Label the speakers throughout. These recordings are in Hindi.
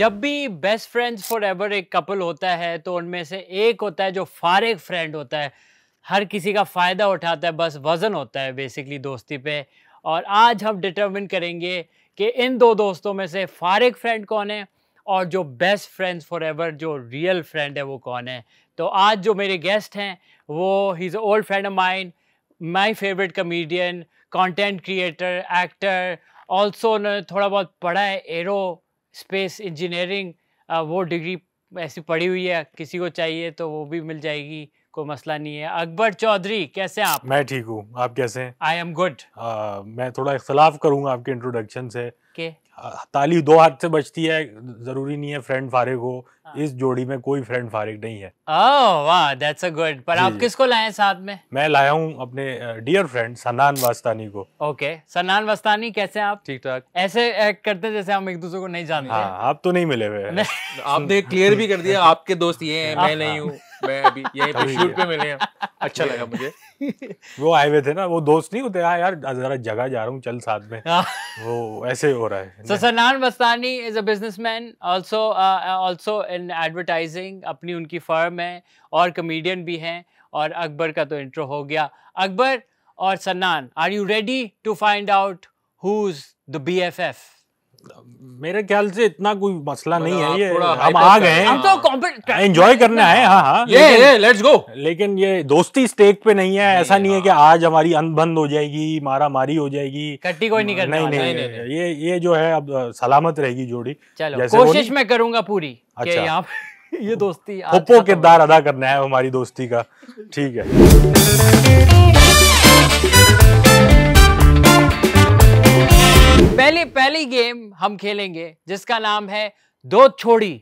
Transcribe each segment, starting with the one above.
Speaker 1: जब भी बेस्ट फ्रेंड्स फॉर एवर एक कपल होता है तो उनमें से एक होता है जो फारे फ्रेंड होता है हर किसी का फ़ायदा उठाता है बस वज़न होता है बेसिकली दोस्ती पे और आज हम डिटरमिन करेंगे कि इन दो दोस्तों में से फारे फ्रेंड कौन है और जो बेस्ट फ्रेंड्स फॉर एवर जो रियल फ्रेंड है वो कौन है तो आज जो मेरे गेस्ट हैं वो he is old friend of mind my favourite comedian content creator actor also उन्होंने थोड़ा बहुत पढ़ा है एरो स्पेस इंजीनियरिंग वो डिग्री ऐसी पड़ी हुई है किसी को चाहिए तो वो भी मिल जाएगी कोई मसला नहीं है अकबर चौधरी कैसे आप
Speaker 2: मैं ठीक हूँ आप कैसे हैं आई एम गुड मैं थोड़ा इख्तलाफ करूंगा आपके इंट्रोडक्शन से ताली दो हाथ से बचती है जरूरी नहीं है फ्रेंड फारिग हो हाँ। इस जोड़ी में कोई फ्रेंड फारिग नहीं है
Speaker 1: वाह दैट्स अ गुड
Speaker 2: पर आप किसको
Speaker 1: लाए साथ में
Speaker 2: मैं लाया हूँ अपने डियर फ्रेंड सनान वास्तानी को
Speaker 1: ओके सनान वास्तानी कैसे आप ठीक ठाक ऐसे एक्ट करते हैं जैसे हम एक दूसरे को नहीं जानते हाँ,
Speaker 2: आप तो नहीं मिले हुए
Speaker 3: आपने क्लियर भी कर दिया आपके दोस्त ये हैं हाँ।
Speaker 1: मैं नहीं हूँ मैं अभी यहीं पे शूट पे मिले हैं अच्छा लगा मुझे
Speaker 2: वो आए हुए थे ना वो दोस्त नहीं होते हाँ यार जरा जगह जा रहा हूँ चल साथ में हाँ। वो ऐसे हो रहा है so
Speaker 1: Sanan Mastani is a business also also in advertising अपनी उनकी फर्म है और कमेडियन भी हैं और अकबर का तो इंट्रो हो गया अकबर और Sannan are you ready to find out who is the B F F मेरे
Speaker 2: ख्याल से इतना कोई मसला मतलब नहीं है ये हम आ गए हम
Speaker 1: तो एंजॉय करने आए हाँ हाँ
Speaker 2: ये ये लेट्स गो लेकिन ये दोस्ती स्टेक पे नहीं है ऐसा नहीं है कि आज हमारी अनबंद हो जाएगी मारा मारी हो जाएगी
Speaker 1: कट्टी कोई नहीं करना नहीं, नहीं,
Speaker 2: ये ये जो है अब सलामत रहेगी जोड़ी चलो कोशिश
Speaker 1: मैं करूंगा पूरी अच्छा यहाँ ये दोस्ती
Speaker 2: किरदार अदा करना है हमारी दोस्ती का ठीक है
Speaker 1: पहली पहली गेम हम खेलेंगे जिसका नाम है दो छोड़ी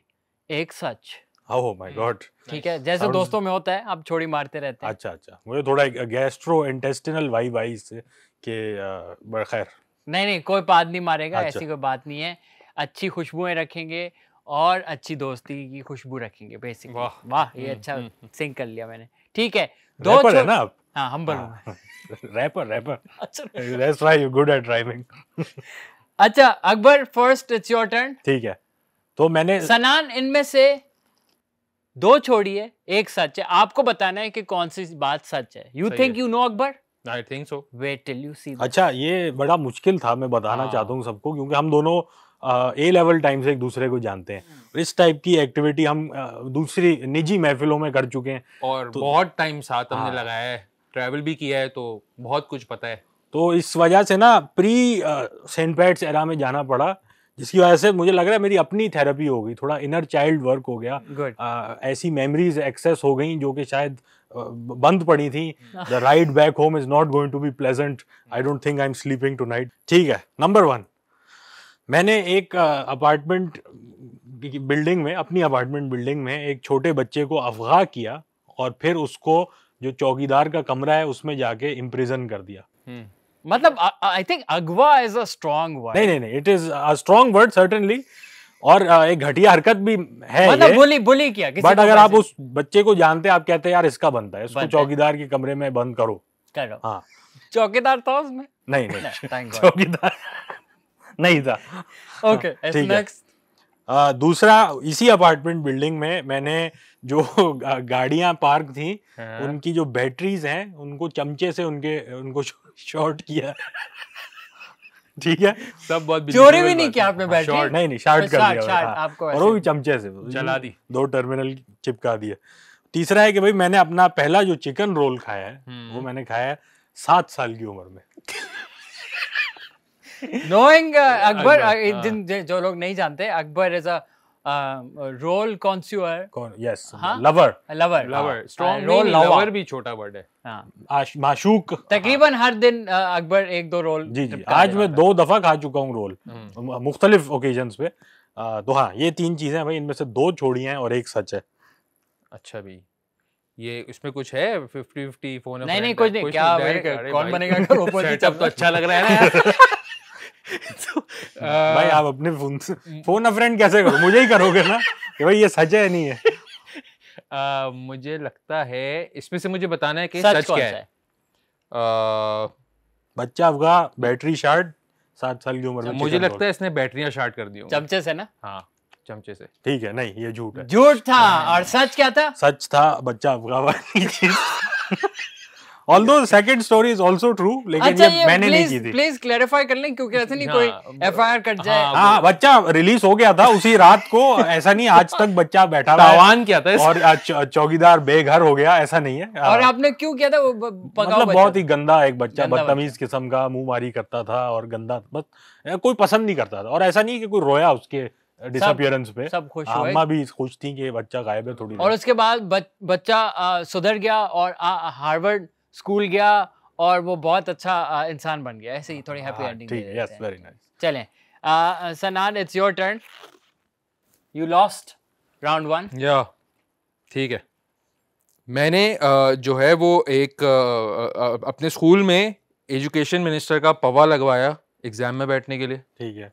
Speaker 1: एक सच ओह माय गॉड ठीक है जैसे Arun... दोस्तों में होता है आप छोड़ी मारते रहते हैं अच्छा अच्छा
Speaker 2: मुझे थोड़ा गैस्ट्रो इंटेस्टिनल वाई वाई से
Speaker 1: के खैर नहीं नहीं कोई बात नहीं मारेगा अच्छा। ऐसी कोई बात नहीं है अच्छी खुशबुएं रखेंगे और अच्छी दोस्ती की खुशबू रखेंगे बेसिकली वाह वाह ये हम्म, अच्छा सिंक हम्म, हम्म। कर लिया मैंने ठीक है दो है ना आप हाँ हम्बल हाँ, rapper rapper that's why you good at driving अच्छा Akbar first it's your turn ठीक है तो मैंने सनान इनमें से दो छोड़िए एक सच है आपको बताना है कि कौन सी बात सच है you think you know Akbar I think so wait till you see
Speaker 2: अच्छा ये बड़ा मुश्किल था मैं बताना हाँ। चाहता हूँ सबको क्योंकि हम दोनों ए लेवल टाइम से एक दूसरे को जानते हैं हाँ। इस टाइप की एक्टिविटी हम दूसरी निजी महफिलों में कर चुके हैं
Speaker 3: और तो, बहुत टाइम साथ हमने हाँ, लगाया है ट्रैवल भी किया है तो बहुत कुछ पता है
Speaker 2: तो इस वजह से ना प्री सेंट पैट्स एरा में जाना पड़ा जिसकी वजह से मुझे लग रहा है मेरी अपनी थेरेपी हो गई थोड़ा इनर चाइल्ड वर्क हो गया आ, ऐसी मेमोरीज एक्सेस हो गई जो कि शायद बंद पड़ी थी the ride back home is not going to be pleasant I don't think I am sleeping tonight ठीक है नंबर वन मैंने एक अपार्टमेंट बिल्डिंग में अपनी अपार्टमेंट बिल्डिंग में एक छोटे बच्चे को अफगाह किया और फिर उसको जो चौकीदार का कमरा है उसमें जाके इम्प्रिजन कर दिया
Speaker 1: हम्म। मतलब आई थिंक अगवा इज अ स्ट्रॉन्ग
Speaker 2: वर्ड नहीं नहीं it is a strong word certainly और एक घटिया हरकत भी है मतलब बुली
Speaker 1: बुली किया किसी बट अगर आप
Speaker 2: उस बच्चे को जानते आप कहते हैं यार इसका बनता है इसको चौकीदार के कमरे में बंद करो करो हाँ
Speaker 1: चौकीदार था उसमें नहीं नहीं
Speaker 2: चौकीदार नहीं था
Speaker 1: ओके हाँ, नेक्स्ट
Speaker 2: दूसरा इसी अपार्टमेंट बिल्डिंग में मैंने जो गाड़ियां पार्क थी हाँ। उनकी जो बैटरीज हैं उनको चमचे से उनके उनको शॉर्ट किया ठीक है सब बहुत चोरी भी नहीं किया आपने हाँ, बैटरी नहीं नहीं शॉर्ट कर दिया हाँ। और वो भी चमचे से चला दी दो टर्मिनल चिपका दिए तीसरा है कि भाई मैंने अपना पहला जो चिकन रोल खाया है हम्म। वो मैंने खाया है सात साल की उम्र में नोइंग अकबर
Speaker 1: जिन जो लोग नहीं जानते Akbar is a role connoisseur yes lover lover lover strong role lover भी छोटा वर्ड है माशूक हाँ. तकरीबन हर दिन अकबर uh, एक दो रोल
Speaker 2: जी जी आज मैं दो दफा खा चुका हूँ रोल हम्म. मुख्तलिफ ओकेजन पे तो हाँ ये तीन चीजें भाई इनमें से दो छोड़ी हैं और एक सच है अच्छा भी
Speaker 3: ये इसमें कुछ है फिफ्टी फिफ्टी फोन नहीं नहीं कुछ नहीं क्या कौन बनेगा तो अच्छा लग रहा है भाई आप अपने
Speaker 2: फोन फोन अ फ्रेंड कैसे करो मुझे ही करोगे ना कि भाई ये सच है नहीं है
Speaker 3: आ, मुझे लगता है इसमें से मुझे बताना है कि सच, सच क्या है, है?
Speaker 2: बच्चा आपका बैटरी शार्ट सात साल की उम्र में अच्छा, मुझे लगता
Speaker 3: है इसने बैटरियां शार्ट कर दी चमचे से ना हाँ चमचे से ठीक है नहीं ये झूठ है
Speaker 2: झूठ था हाँ। और सच क्या था सच था बच्चा अफगानी although second story is also true लेकिन अच्छा, ये, नहीं की थी प्लीज
Speaker 1: क्लेरिफाई कर लें क्योंकि ऐसे नहीं हाँ, कोई एफआईआर कट हाँ, जाए हां
Speaker 2: बच्चा रिलीज हो गया था उसी रात को ऐसा नहीं आज तक बच्चा बैठा रहा तावान था और चौकीदार बेघर हो गया ऐसा नहीं है हाँ। और
Speaker 1: आपने क्यों किया था वो मतलब बहुत
Speaker 2: ही गंदा एक बच्चा बदतमीज किस्म का मुंह मारी करता था और गंदा बस कोई पसंद नहीं करता था और ऐसा नहीं कि कोई रोया उसके डिसअपियरेंस पे सब खुश हुए अम्मा भी खुश थी कि बच्चा गायब है थोड़ी और उसके
Speaker 1: बाद बच, बच्चा सुधर गया और हार्वर्ड स्कूल गया और वो बहुत अच्छा इंसान बन गया ऐसे ही थोड़ी happy ending yes very nice चलें Sanan it's your turn you lost round one
Speaker 3: या ठीक है मैंने जो है वो एक अपने स्कूल में एजुकेशन मिनिस्टर का पवा लगवाया एग्ज़ाम में बैठने के लिए ठीक है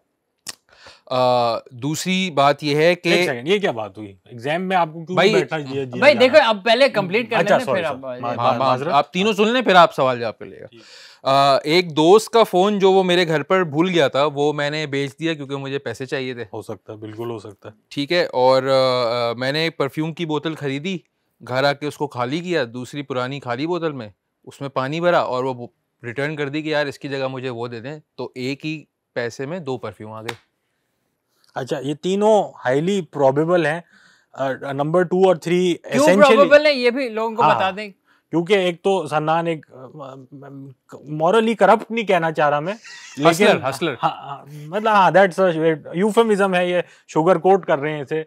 Speaker 3: दूसरी बात यह है कि ये क्या बात हुई एग्जाम में आपको
Speaker 2: क्यों भाई, बैठा दिया, दिया भाई देखो आप
Speaker 3: पहले कंप्लीट कर अच्छा, फिर आप, आप तीनों सुन लें फिर आप सवाल जवाब कर लेगा एक दोस्त का फोन जो वो मेरे घर पर भूल गया था वो मैंने बेच दिया क्योंकि मुझे पैसे चाहिए थे हो सकता है बिल्कुल हो सकता है ठीक है और मैंने परफ्यूम की बोतल खरीदी घर आके उसको खाली किया दूसरी पुरानी खाली बोतल में उसमें पानी भरा और वो रिटर्न कर दी कि यार इसकी जगह मुझे वो दे दें तो एक ही पैसे में दो परफ्यूम आ गए
Speaker 2: अच्छा ये तीनों हाईली प्रोबेबल हैं नंबर टू और थ्री प्रोबेबल
Speaker 1: है ये भी लोगों को हाँ, बता दें
Speaker 2: क्योंकि एक तो सन्नान एक मॉरली करप्ट नहीं कहना चाह रहा मैं लेकिन हसलर हाँ, हाँ, मतलब हाँ दैट्स यूफेमिज्म है ये शुगर कोट कर रहे हैं इसे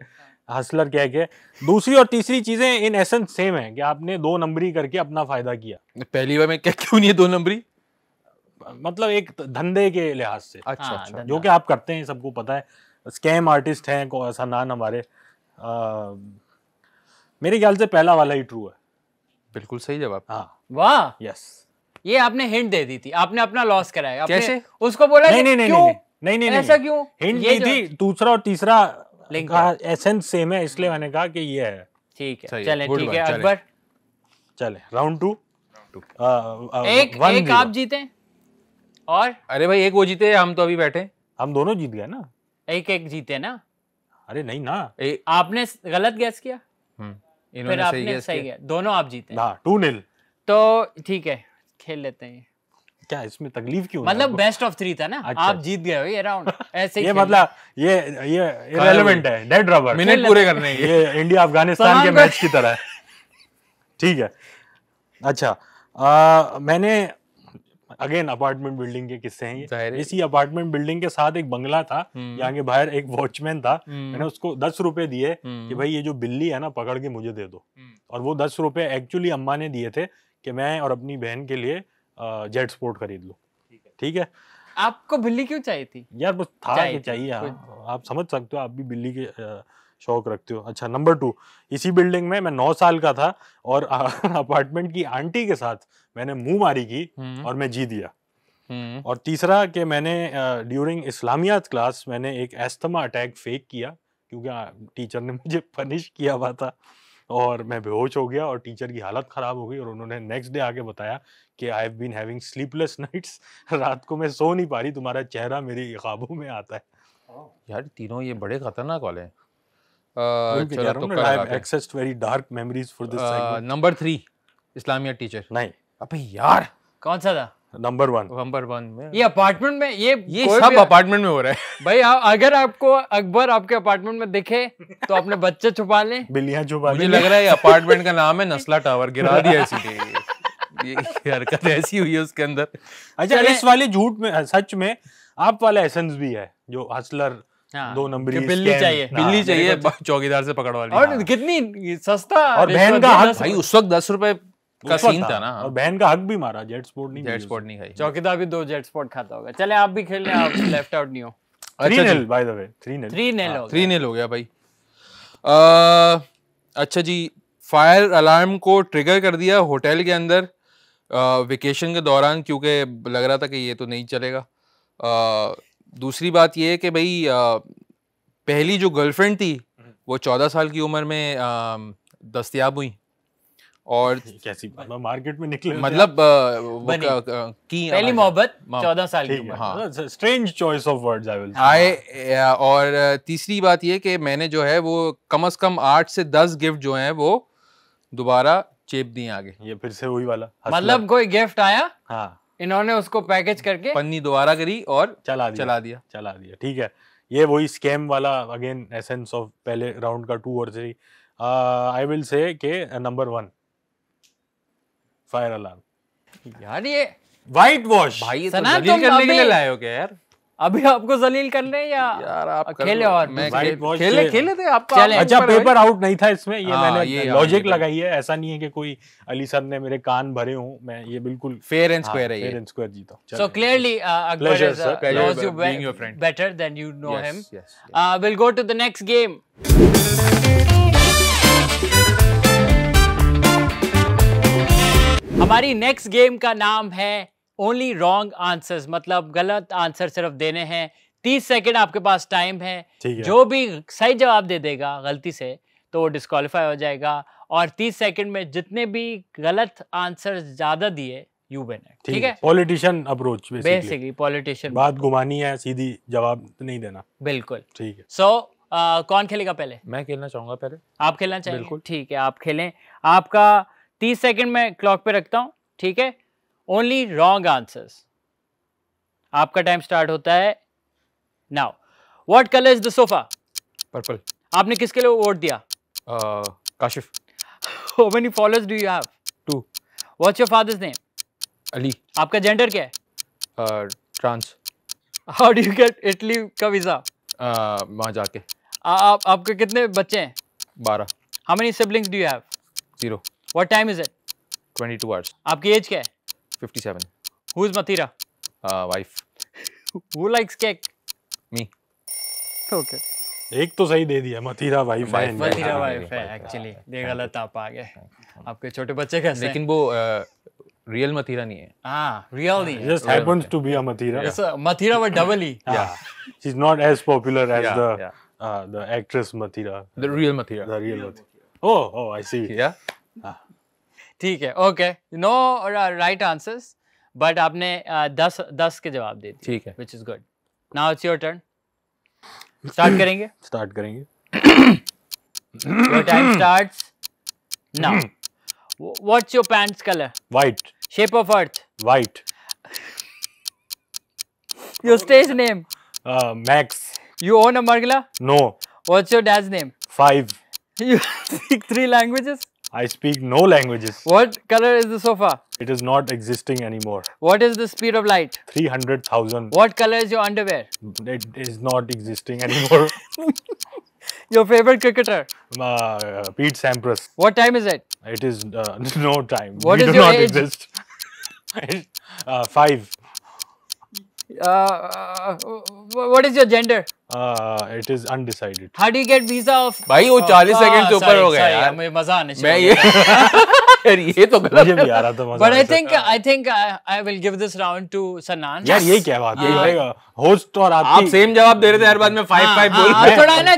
Speaker 2: हसलर कह के दूसरी और तीसरी चीजें इन एसेंस सेम है कि आपने दो नंबरी करके अपना फायदा किया
Speaker 3: पहली बार में क्या क्यों नहीं है दो नंबरी
Speaker 2: मतलब एक धंधे के लिहाज से अच्छा, हाँ, अच्छा जो कि आप करते हैं सबको पता है स्कैम आर्टिस्ट हैं को ऐसा नान हमारे आ, मेरे ख्याल से पहला वाला ही ट्रू है बिल्कुल सही जवाब हाँ वाह यस
Speaker 1: ये आपने हिंट दे दी थी आपने अपना लॉस कराया कैसे
Speaker 2: उसको बोला नहीं नहीं नहीं नहीं नहीं ऐसा क्यों हिंट दी थी दूसरा और तीसरा लिंक एसेंस सेम है इसलिए मैंने कहा कि ये है ठीक है चले ठीक है अकबर चले राउंड टू एक एक आप
Speaker 1: जीते और
Speaker 3: अरे भाई एक वो जीते हम तो अभी बैठे हम दोनों जीत गए ना एक एक जीते
Speaker 1: ना अरे नहीं ना ए, आपने गलत गैस किया हम्म, इन्होंने सही गैस सही किया दोनों आप जीते टू हाँ, नील तो ठीक है खेल लेते हैं क्या
Speaker 2: इसमें तकलीफ क्यों मतलब
Speaker 1: बेस्ट ऑफ थ्री था ना अच्छा। आप जीत गए हो ये राउंड ऐसे ये मतलब
Speaker 2: ये ये रेलिवेंट है डेड रबर मिनट पूरे करने ये इंडिया अफगानिस्तान के मैच की तरह है ठीक है अच्छा आ, मैंने अगेन अपार्टमेंट बिल्डिंग के किस्से हैं इसी अपार्टमेंट बिल्डिंग के साथ एक बंगला था यहाँ हम्म। के बाहर एक वॉचमैन था हम्म। मैंने उसको दस रुपए दिए कि हम्म। भाई ये जो बिल्ली है ना पकड़ के मुझे दे दो और वो दस रुपए एक्चुअली अम्मा ने दिए थे कि मैं और अपनी बहन के लिए जेट स्पोर्ट खरीद लूँ ठीक है
Speaker 1: आपको बिल्ली क्यों चाहिए थी
Speaker 2: यार बस था चाहिए तो आप समझ सकते हो आप भी बिल्ली के शौक रखते हो अच्छा नंबर टू इसी बिल्डिंग में मैं नौ साल का था और अपार्टमेंट की आंटी के साथ मैंने मुंह मारी की हम्म। और मैं जी दिया हम्म। और तीसरा कि मैंने ड्यूरिंग इस्लामियात क्लास मैंने एक एस्थमा अटैक फेक किया क्योंकि टीचर हाँ, ने मुझे पनिश किया हुआ था और मैं बेहोश हो गया और टीचर की हालत ख़राब हो गई और उन्होंने नेक्स्ट डे आके बताया कि I have been having sleepless nights रात को मैं सो नहीं पा रही तुम्हारा चेहरा मेरी ख्वाबों में आता है हाँ। यार तीनों ये
Speaker 3: बड़े खतरनाक वाले हैं Uh, चलो तो I very dark memories for this segment number 3 Islamia teacher नहीं अबे यार कौन सा था नंबर वन नंबर
Speaker 1: वन में ये अपार्टमेंट में ये ये सब अपार्टमेंट में हो रहा है भाई आ, हाँ, अगर आपको अकबर आपके अपार्टमेंट में दिखे तो अपने बच्चे छुपा लें बिल्लियां छुपा मुझे लग रहा है अपार्टमेंट का नाम
Speaker 3: है नस्ला टावर गिरा दिया इसी ये हरकत ऐसी हुई है उसके अंदर अच्छा इस
Speaker 2: वाले झूठ में सच में आप वाला एसेंस भी है जो हसलर हाँ, दो नंबर हाँ। बिल्ली चाहिए बिल्ली चाहिए
Speaker 3: चौकीदार से पकड़ वाली और हाँ।
Speaker 2: कितनी सस्ता और बहन का हक
Speaker 3: भाई उस वक्त दस रुपए का सीन था ना और
Speaker 1: बहन का हक भी मारा जेट स्पोर्ट नहीं जेट स्पोर्ट नहीं खाई चौकीदार भी दो जेट स्पोर्ट खाता होगा चले आप भी खेल आप लेफ्ट आउट नहीं हो three nail
Speaker 3: by the way three nail three nail हो थ्री नेल हो गया भाई अच्छा जी फायर अलार्म को ट्रिगर कर दिया होटल के अंदर वेकेशन के दौरान क्योंकि लग रहा था कि ये तो नहीं चलेगा दूसरी बात ये है कि भाई पहली जो गर्लफ्रेंड थी हम्म। वो चौदह साल की उम्र में दस्तियाब हुई
Speaker 2: और कैसी मतलब मार्केट में निकले मतलब की पहली हाँ, हाँ, मोहब्बत चौदह साल की हाँ strange
Speaker 3: choice of words I will I और तीसरी बात ये कि मैंने जो है वो कम से कम आठ से दस गिफ्ट जो हैं वो दोबारा चेप दिए आगे ये फिर से वही वाला मतलब
Speaker 1: कोई गिफ्ट आया हाँ इन्होंने उसको पैकेज करके पन्नी
Speaker 2: दोबारा करी और चला दिया चला दिया चला दिया ठीक है ये वही स्कैम वाला अगेन एसेंस ऑफ पहले राउंड का टू और थ्री आई विल से के नंबर
Speaker 1: वन फायर अलार्म यार ये वाइट वॉश भाई तो करने के लिए लाए हो क्या यार अभी आपको जलील कर ले या यार आप खेले और मैं खेले खेले, खेले थे आपका अच्छा पेपर आउट नहीं था इसमें ये आ, हाँ, मैंने ये लॉजिक
Speaker 2: हाँ, लगाई है ऐसा नहीं है कि कोई अली सर ने मेरे कान भरे हूँ मैं ये बिल्कुल फेयर एंड स्क्वायर है फेयर एंड स्क्वायर जीता so clearly Akbar is you being
Speaker 1: your friend better than you know him will go to the next game हमारी नेक्स्ट गेम का नाम है ओनली रॉन्ग आंसर्स मतलब गलत आंसर सिर्फ देने हैं तीस सेकेंड आपके पास टाइम है, है जो भी सही जवाब दे देगा गलती से तो वो डिस्कालीफाई हो जाएगा और तीस सेकेंड में जितने भी गलत आंसर ज्यादा दिए यू बेन ठीक है
Speaker 2: पॉलिटिशियन अप्रोच बेसिकली
Speaker 1: पॉलिटिशियन बात
Speaker 2: घुमानी है सीधी जवाब नहीं देना बिल्कुल ठीक है
Speaker 1: सो so, कौन खेलेगा पहले मैं खेलना चाहूंगा पहले आप खेलना चाहिए ठीक है आप खेलें आपका तीस सेकेंड में क्लॉक पे रखता हूँ ठीक है ओनली रॉन्ग आंसर्स आपका टाइम स्टार्ट होता है now what colour is the sofa purple आपने किसके लिए वोट दिया uh, Kashif How many followers do you have? Two. What's your father's name? Ali. आपका जेंडर क्या
Speaker 3: है trans
Speaker 1: how do get Italy का वीज़ा
Speaker 3: uh, वहाँ जाके
Speaker 1: आप आपके कितने बच्चे हैं बारह how many siblings do you have zero what time is it twenty two hours आपकी एज क्या है 57. Who is Mathira? Uh, wife. Who likes cake? Me. Okay.
Speaker 3: एक तो सही दे दिया मथीरा वाइफ है मथीरा वाइफ
Speaker 1: है एक्चुअली ये गलत आप आ गए आपके छोटे बच्चे कैसे लेकिन
Speaker 3: वो रियल uh, मथीरा नहीं है हां रियल नहीं just happens
Speaker 2: to be a Mathira it's
Speaker 3: Mathira but double
Speaker 2: he या she is not as popular as the the actress Mathira the real Mathira the real Mathira oh oh I see या
Speaker 1: ठीक है okay no right answers but आपने uh, दस दस के जवाब दे दिए ठीक है which is good now it's your turn start करेंगे स्टार्ट करेंगे time what's your pants colour white shape of earth white your stage name Max you oh number Margalla no what's your dad's name five you speak three languages
Speaker 2: I speak no languages. What color is the sofa? It is not existing anymore. What is the speed of light? 300,000. What color is your underwear? It is not existing anymore.
Speaker 1: your favorite cricketer?
Speaker 2: Uh, uh, Pete Sampras. What time is it? It is uh, no time. What we is do your not age? exist. uh, five.
Speaker 1: Uh, uh, what is your gender?
Speaker 2: 40 uh, तो uh, हाँ।
Speaker 1: आप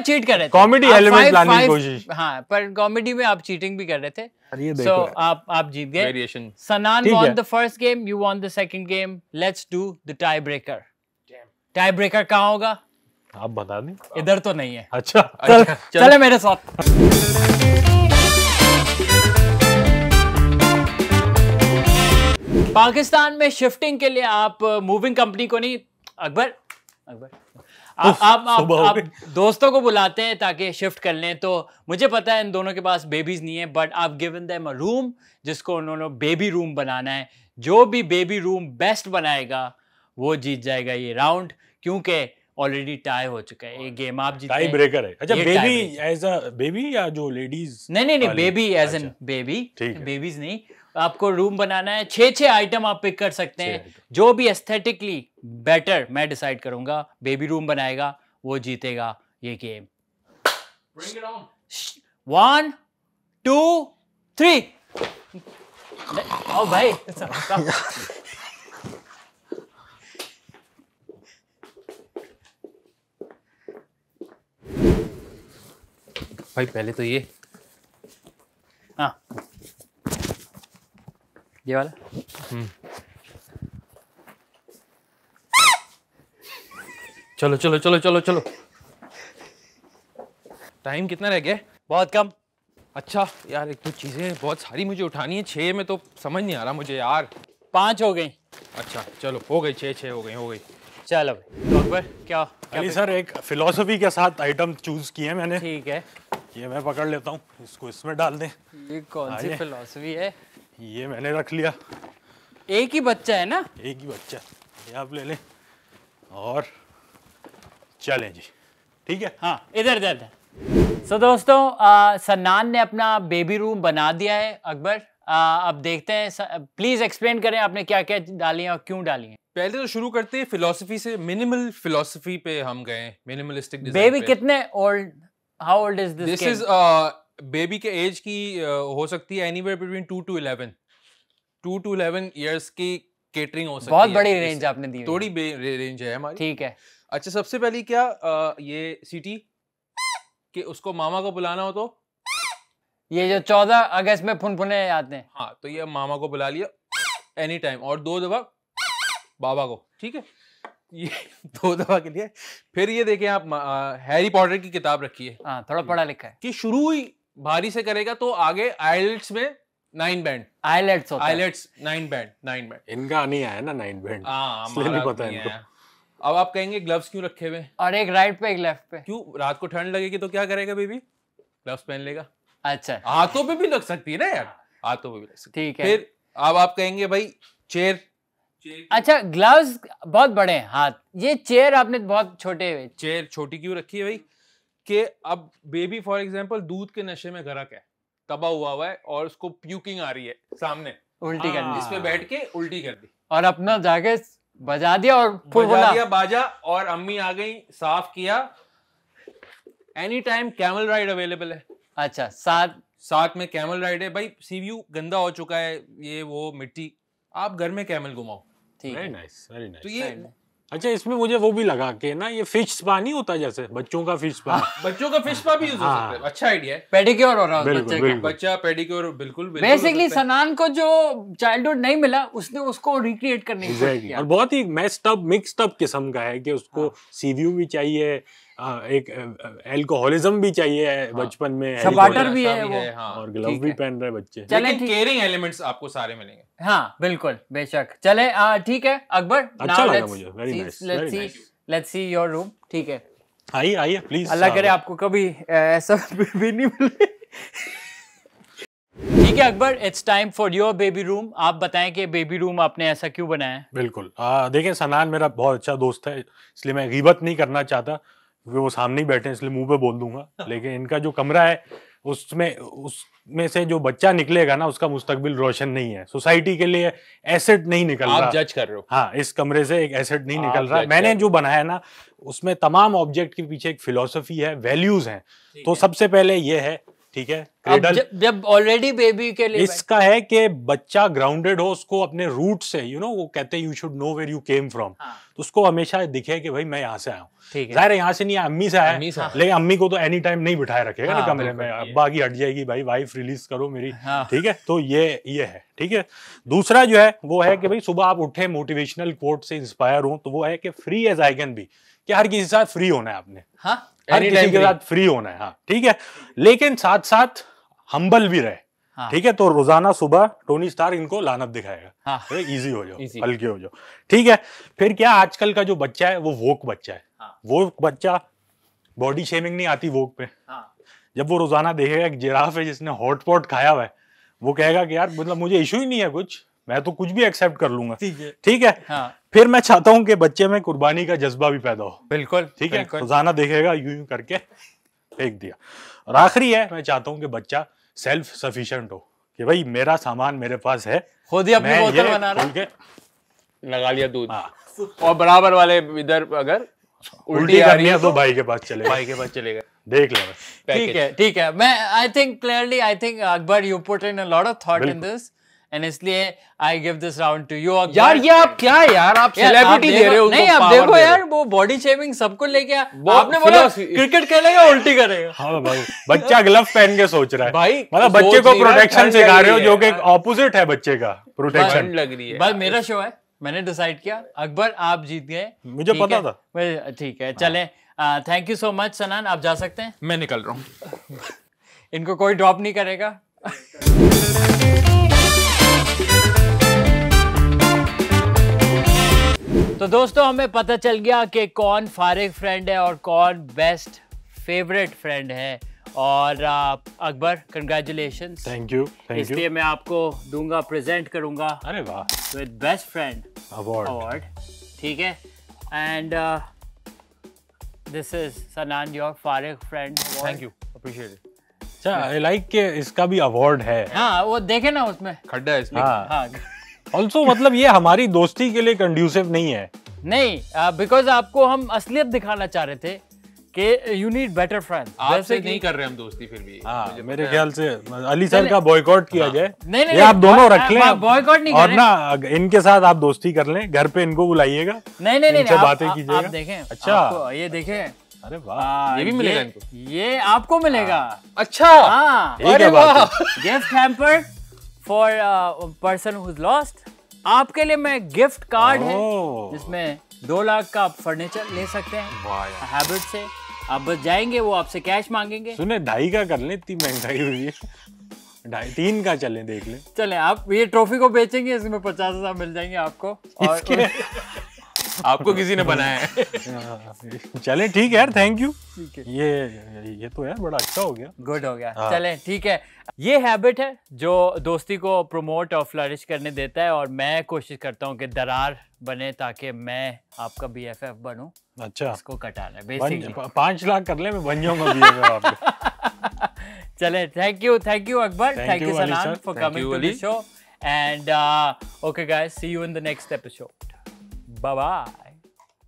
Speaker 1: 5 5 कॉमेडी में आप चीटिंग भी कर रहे थे आप जीत गए Sanan won the first game you won the second game let's do the tie breaker tie breaker कहां होगा आप बता दें इधर तो नहीं है अच्छा, अच्छा चल, चल, चले मेरे साथ पाकिस्तान में शिफ्टिंग के लिए आप मूविंग uh, कंपनी को नहीं अकबर अकबर
Speaker 3: आप आप, आप, आप
Speaker 1: दोस्तों को बुलाते हैं ताकि शिफ्ट कर लें तो मुझे पता है इन दोनों के पास बेबीज नहीं है बट आप गिवन देम रूम जिसको उन्होंने बेबी रूम बनाना है जो भी बेबी रूम बेस्ट बनाएगा वो जीत जाएगा ये राउंड क्योंकि ऑलरेडी टाई हो चुका है ये गेम हाँ, आप जीत टाई ब्रेकर है अच्छा बेबी
Speaker 2: एज अ बेबी या जो लेडीज
Speaker 1: नहीं नहीं नहीं baby as an baby babies नहीं आपको रूम बनाना है छः छः आइटम आप पिक कर सकते हैं जो भी एस्थेटिकली बेटर मैं डिसाइड करूंगा बेबी रूम बनाएगा वो जीतेगा ये
Speaker 3: गेम
Speaker 1: वन टू थ्री ओ भाई भाई पहले तो ये
Speaker 3: हाँ ये वाला हम्म। चलो चलो चलो चलो चलो टाइम कितना रह गया बहुत कम अच्छा यार एक तो चीज़ें बहुत सारी मुझे उठानी है छः में तो समझ नहीं आ रहा मुझे यार पाँच हो गई अच्छा चलो हो गई छः छः हो गई हो गई चलो तो अकबर क्या, क्या सर एक फिलोसफी के साथ आइटम
Speaker 2: चूज किए मैंने ठीक है ये मैं पकड़ लेता हूँ इसको इसमें डाल दें ये कौन सी फिलोसफी है ये मैंने रख लिया एक ही बच्चा है ना एक ही बच्चा ये आप ले लें और चलें जी ठीक है हाँ
Speaker 1: इधर इधर इधर सो so, दोस्तों सन्नान ने अपना बेबी रूम बना दिया है अकबर अब देखते हैं प्लीज एक्सप्लेन करें आपने क्या क्या डाली है और क्यों डाली है पहले
Speaker 3: तो शुरू करते हैं फिलोसफी से मिनिमल फिलोसफी पे हम गए मिनिमलिस्टिक बेबी कितने
Speaker 1: old how old is this this is
Speaker 3: baby के एज की uh, हो सकती है anywhere between two two eleven two two eleven years की केटरिंग हो सकती बहुत है बहुत बड़ी रेंज आपने दी थोड़ी रेंज है हमारी ठीक है अच्छा सबसे पहले क्या आ, uh, ये सिटी कि उसको मामा को बुलाना हो तो
Speaker 1: ये जो चौदह अगस्त में फुनफुने
Speaker 3: आते हैं हाँ तो ये मामा को बुला लिया एनी टाइम और दो दफा बाबा को ठीक है ये दो दफा के लिए फिर ये देखें आप हैरी पॉटर की किताब रखी है आ, हाँ, थोड़ा पढ़ा लिखा है कि शुरू ही भारी से करेगा तो आगे आइलेट्स में nine band IELTS IELTS nine band nine band इनका हाँ, नहीं आया ना नाइन बैंड नहीं पता इनको अब आप कहेंगे ग्लव्स क्यों रखे हुए
Speaker 1: और एक राइट पे एक लेफ्ट पे क्यों रात को
Speaker 3: ठंड लगेगी तो क्या करेगा बेबी ग्लव्स पहन लेगा अच्छा हाथों पे भी लग सकती है ना यार हाँ। हाथों पे भी लग सकती है ठीक है फिर अब आप कहेंगे भाई चेयर अच्छा ग्लव्स बहुत बड़े हैं हाथ ये चेयर आपने बहुत छोटे हुए चेयर छोटी क्यों रखी है भाई कि अब बेबी फॉर एग्जांपल दूध के नशे में गरक है तबा हुआ हुआ है और उसको प्यूकिंग आ रही है सामने उल्टी कर दी इसमें बैठ के उल्टी कर दी
Speaker 1: और अपना जाके बजा दिया और बजा दिया
Speaker 3: बाजा और अम्मी आ गई साफ किया any time camel ride available है अच्छा साथ साथ में कैमल राइड है भाई सीव्यू गंदा हो चुका है ये वो मिट्टी आप घर में कैमल घुमाओ तो ये
Speaker 2: अच्छा इसमें मुझे वो भी लगा के ना ये फिश स्पा नहीं होता जैसे बच्चों का फिश स्पा हाँ,
Speaker 3: बच्चों का फिश स्पा भी यूज हो हाँ। सकता है अच्छा आइडिया है पेडिक्योर हो रहा है बच्चे का बच्चा पेडिक्योर बिल्कुल बेसिकली
Speaker 1: सनान को जो चाइल्डहुड नहीं मिला उसने उसको रिक्रिएट करने की कोशिश और
Speaker 2: बहुत ही मैस्ड अप मिक्स्ड अप किस्म का है कि उसको सीव्यू हाँ। भी चाहिए हाँ, एक एल्कोहलिज्म भी चाहिए हाँ, बचपन में सबाटर भी है वो हाँ, और ग्लव भी पहन रहे बच्चे चले
Speaker 1: केयरिंग एलिमेंट्स आपको सारे मिलेंगे हाँ बिल्कुल बेशक चले ठीक है अकबर अच्छा लगा मुझे लेट्स सी योर रूम ठीक है आइए आइए प्लीज अल्लाह करे आपको कभी ऐसा भी नहीं मिले ठीक है Akbar it's time for your baby room आप बताएं कि बेबी रूम आपने ऐसा क्यों बनाया है बिल्कुल देखें
Speaker 2: सनान मेरा बहुत अच्छा दोस्त है इसलिए मैं गिबत नहीं करना चाहता क्योंकि वो सामने ही बैठे हैं इसलिए मुंह पे बोल दूंगा लेकिन इनका जो कमरा है उसमें उसमें से जो बच्चा निकलेगा ना उसका मुस्तकबिल रोशन नहीं है सोसाइटी के लिए एसेट नहीं निकल आप रहा जज कर रहे हो हाँ इस कमरे से एक एसेट नहीं निकल रहा मैंने जो बनाया ना उसमें तमाम ऑब्जेक्ट के पीछे एक फिलोसफी है वैल्यूज हैं तो सबसे पहले ये है ठीक है क्रेडल
Speaker 1: जब ऑलरेडी बेबी के लिए इसका
Speaker 2: है कि बच्चा ग्राउंडेड हो उसको अपने रूट से यू you नो know, वो कहते हैं you should know where you came from तो उसको हमेशा दिखे कि भाई मैं यहाँ से आया हूँ जाहिर यहाँ से नहीं अम्मी से आया लेकिन अम्मी को तो एनी टाइम नहीं बिठाए रखेगा ना हाँ, कमरे में अब्बा की हट जाएगी भाई वाइफ रिलीज करो मेरी हाँ। ठीक है तो ये ये है ठीक है दूसरा जो है वो है कि भाई सुबह आप उठे मोटिवेशनल कोर्ट से इंस्पायर हो तो वो है कि free as I can be कि हर किसी के साथ फ्री होना है आपने
Speaker 3: हाँ हर किसी के साथ फ्री होना है हाँ
Speaker 2: ठीक है लेकिन साथ साथ हम्बल भी रहे हाँ। ठीक हाँ। है तो रोजाना सुबह टोनी स्टार इनको लानत दिखाएगा हाँ। इजी हो जाओ हल्के हो जाओ ठीक है फिर क्या आजकल का जो बच्चा है वो वोक बच्चा है हाँ। वो बच्चा बॉडी शेमिंग नहीं आती वोक पे हाँ। जब वो रोजाना देखेगा एक जिराफ है जिसने हॉटपॉट खाया हुआ है वो कहेगा कि यार मतलब मुझे इशू ही नहीं है कुछ मैं तो कुछ भी एक्सेप्ट कर लूंगा ठीक है ठीक है हाँ। फिर मैं चाहता हूँ कि बच्चे में कुर्बानी का जज्बा भी पैदा हो बिल्कुल ठीक है रोजाना देखेगा यूं यूं करके फेंक दिया और आखिरी है मैं चाहता हूँ कि बच्चा सेल्फ सफिशियंट हो कि भाई मेरा सामान मेरे पास है खुद ही अपनी बोतल बना रहा लगा लिया दूध हाँ।
Speaker 3: और बराबर वाले इधर अगर उल्टी आ रही है तो, तो भाई के पास चले भाई के पास चलेगा देख लेना
Speaker 1: ठीक है ठीक है मैं I think clearly I think Akbar you put in a lot of thought in this and इसलिए I give this round to you यार ये आप क्या यार आप सेलिब्रिटी दे रहे हो नहीं आप देखो यार वो बॉडी शेविंग सबको लेके आपने बोला क्रिकेट खेलेगा
Speaker 2: उल्टी करेगा हाँ भाई बच्चा ग्लव पहन के सोच रहा है भाई मतलब बच्चे को प्रोटेक्शन सिखा रहे हो जो कि ऑपोजिट है बच्चे का प्रोटेक्शन
Speaker 1: लग रही है भाई मेरा शो है मैंने डिसाइड किया अकबर आप जीत गए मुझे पता था ठीक है चले थैंक यू सो मच सनान आप जा सकते हैं मैं निकल रहा हूँ इनको कोई ड्रॉप नहीं करेगा तो दोस्तों हमें पता चल गया कि कौन फारिग फ्रेंड है और कौन बेस्ट फेवरेट फ्रेंड है और अकबर कंग्रेचुलेशन
Speaker 2: थैंक यू इसलिए
Speaker 1: मैं आपको दूंगा प्रेजेंट करूंगा अरे वाह विद बेस्ट फ्रेंड अवार्ड ठीक है and this is Sanan your फारिग फ्रेंड थैंक यू अप्रिशिएट
Speaker 2: अच्छा लाइक के इसका भी अवार्ड है
Speaker 1: हाँ वो देखे ना उसमें
Speaker 2: खड्डा है इसमें हाँ, हाँ ऑल्सो मतलब ये हमारी दोस्ती के लिए कंड्यूसिव नहीं है
Speaker 1: नहीं बिकॉज uh, आपको हम असलियत दिखाना चाह रहे थे कि यू नीड बेटर फ्रेंड आपसे नहीं
Speaker 2: कर रहे हम दोस्ती फिर भी आ, हाँ, मेरे ख्याल से अली सर का बॉयकॉट किया हाँ। जाए
Speaker 1: नहीं नहीं आप दोनों रख लें बॉयकॉट नहीं और ना
Speaker 2: इनके साथ आप दोस्ती कर लें घर पे इनको बुलाइएगा
Speaker 1: नहीं नहीं नहीं बातें कीजिए आप देखें अच्छा ये देखें अरे वाह ये भी मिलेगा इनको ये आपको मिलेगा हाँ। अच्छा हाँ गेस्ट वाह फॉर पर्सन हु लॉस्ट आपके लिए मैं गिफ्ट कार्ड है oh. जिसमें दो लाख का आप फर्नीचर ले सकते हैं हैबिट से आप बस जाएंगे वो आपसे कैश मांगेंगे
Speaker 2: सुने ढाई का कर ले इतनी महंगाई हुई है ढाई तीन का चले देख ले
Speaker 1: चले आप ये ट्रॉफी को बेचेंगे इसमें पचास हजार मिल जाएंगे आपको और आपको किसी ने बनाया है
Speaker 2: चले ठीक है यार थैंक यू
Speaker 1: ये ये तो यार
Speaker 2: बड़ा अच्छा हो गया गुड
Speaker 1: हो गया हाँ। चले ठीक है ये हैबिट है जो दोस्ती को प्रमोट और फ्लरिश करने देता है और मैं कोशिश करता हूँ कि दरार बने ताकि मैं आपका बी एफ एफ बनूं अच्छा इसको कटाना बेसिकली
Speaker 2: पांच लाख कर ले मैं बन जाऊंगा बी एफ
Speaker 1: चले thank you thank you Akbar thank you Sanan for coming to the show and okay guys see you in the next episode Bye bye.